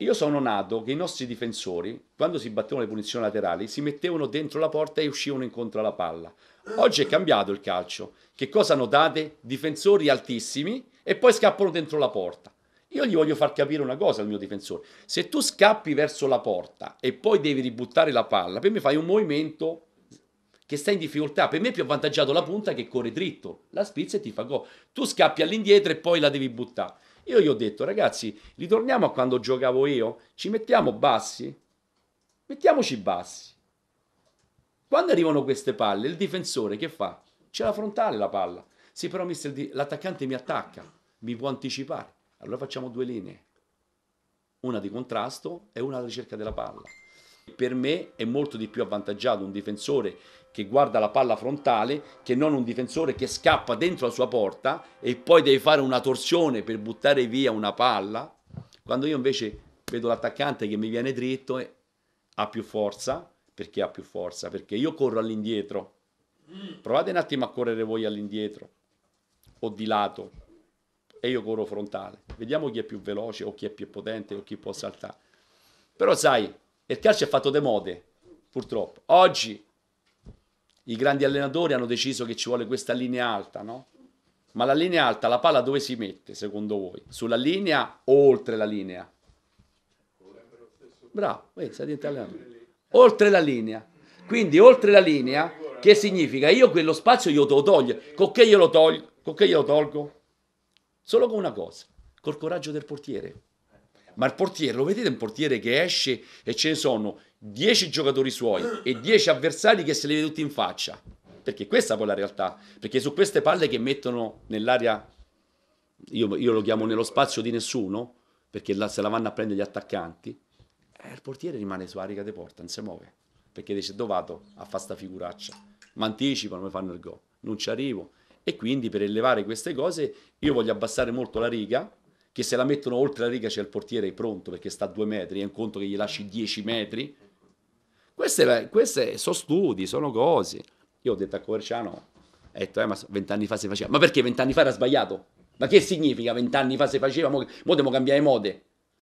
Io sono nato che i nostri difensori, quando si battevano le punizioni laterali, si mettevano dentro la porta e uscivano incontro alla palla. Oggi è cambiato il calcio. Che cosa notate? Difensori altissimi e poi scappano dentro la porta. Io gli voglio far capire una cosa al mio difensore. Se tu scappi verso la porta e poi devi ributtare la palla, per me fai un movimento che sta in difficoltà. Per me è più avvantaggiato la punta che corre dritto. La spizza e ti fa go. Tu scappi all'indietro e poi la devi buttare. Io gli ho detto, ragazzi, ritorniamo a quando giocavo io, ci mettiamo bassi, mettiamoci bassi. Quando arrivano queste palle, il difensore che fa? C'è la frontale la palla. Sì, però mister, l'attaccante mi attacca, mi può anticipare. Allora facciamo due linee. Una di contrasto e una alla ricerca della palla. Per me è molto di più avvantaggiato un difensore che guarda la palla frontale che non un difensore che scappa dentro la sua porta e poi deve fare una torsione per buttare via una palla, quando io invece vedo l'attaccante che mi viene dritto e eh, ha più forza, perché ha più forza? Perché io corro all'indietro. Provate un attimo a correre voi all'indietro o di lato e io corro frontale. Vediamo chi è più veloce o chi è più potente o chi può saltare. Però sai, il calcio è fatto de mode, purtroppo. Oggi i grandi allenatori hanno deciso che ci vuole questa linea alta, no? Ma la linea alta, la palla dove si mette, secondo voi? Sulla linea o oltre la linea? Bravo, vedi, stai diventando Oltre la linea. Quindi oltre la linea, che significa? Io quello spazio io te lo toglio. Con che glielo toglio? Con che glielo tolgo? Solo con una cosa, col coraggio del portiere ma il portiere, lo vedete un portiere che esce e ce ne sono 10 giocatori suoi e 10 avversari che se li vede tutti in faccia. Perché questa poi è la realtà, perché su queste palle che mettono nell'aria, io, io lo chiamo nello spazio di nessuno, perché là, se la vanno a prendere gli attaccanti, eh, il portiere rimane su riga di porta, non si muove, perché dice dove vado a fare sta figuraccia, Ma anticipano, mi fanno il gol, non ci arrivo. E quindi per elevare queste cose io voglio abbassare molto la riga, che se la mettono oltre la riga c'è il portiere pronto perché sta a due metri, è un conto che gli lasci dieci metri. Queste, queste sono studi, sono cose. Io ho detto a Coverciano, ho detto, eh, ma vent'anni fa si faceva. Ma perché vent'anni fa era sbagliato? Ma che significa vent'anni fa si faceva? Mo, mo devo cambiare mode.